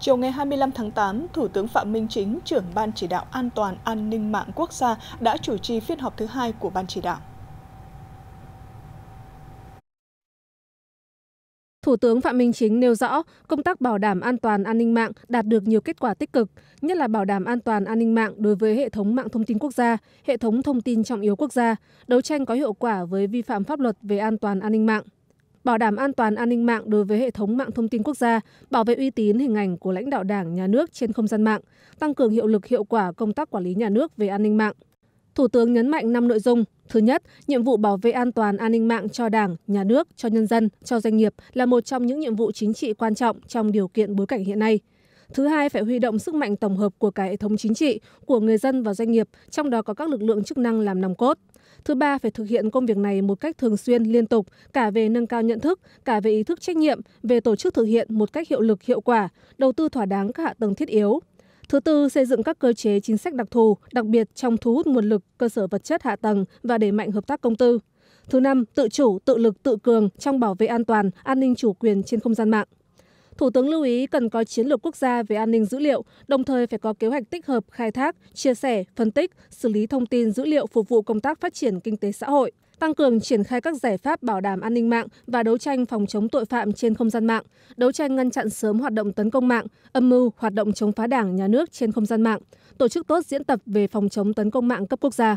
Chiều ngày 25 tháng 8, Thủ tướng Phạm Minh Chính, trưởng Ban Chỉ đạo An toàn An ninh mạng quốc gia đã chủ trì phiên họp thứ hai của Ban Chỉ đạo. Thủ tướng Phạm Minh Chính nêu rõ, công tác bảo đảm an toàn an ninh mạng đạt được nhiều kết quả tích cực, nhất là bảo đảm an toàn an ninh mạng đối với hệ thống mạng thông tin quốc gia, hệ thống thông tin trọng yếu quốc gia, đấu tranh có hiệu quả với vi phạm pháp luật về an toàn an ninh mạng bảo đảm an toàn an ninh mạng đối với hệ thống mạng thông tin quốc gia bảo vệ uy tín hình ảnh của lãnh đạo đảng nhà nước trên không gian mạng tăng cường hiệu lực hiệu quả công tác quản lý nhà nước về an ninh mạng thủ tướng nhấn mạnh năm nội dung thứ nhất nhiệm vụ bảo vệ an toàn an ninh mạng cho đảng nhà nước cho nhân dân cho doanh nghiệp là một trong những nhiệm vụ chính trị quan trọng trong điều kiện bối cảnh hiện nay thứ hai phải huy động sức mạnh tổng hợp của cả hệ thống chính trị của người dân và doanh nghiệp trong đó có các lực lượng chức năng làm nòng cốt thứ ba phải thực hiện công việc này một cách thường xuyên liên tục cả về nâng cao nhận thức cả về ý thức trách nhiệm về tổ chức thực hiện một cách hiệu lực hiệu quả đầu tư thỏa đáng các hạ tầng thiết yếu Thứ tư, xây dựng các cơ chế chính sách đặc thù, đặc biệt trong thu hút nguồn lực, cơ sở vật chất hạ tầng và đẩy mạnh hợp tác công tư. Thứ năm, tự chủ, tự lực, tự cường trong bảo vệ an toàn, an ninh chủ quyền trên không gian mạng thủ tướng lưu ý cần có chiến lược quốc gia về an ninh dữ liệu đồng thời phải có kế hoạch tích hợp khai thác chia sẻ phân tích xử lý thông tin dữ liệu phục vụ công tác phát triển kinh tế xã hội tăng cường triển khai các giải pháp bảo đảm an ninh mạng và đấu tranh phòng chống tội phạm trên không gian mạng, đấu tranh ngăn chặn sớm hoạt động tấn công mạng, âm mưu hoạt động chống phá đảng nhà nước trên không gian mạng, tổ chức tốt diễn tập về phòng chống tấn công mạng cấp quốc gia.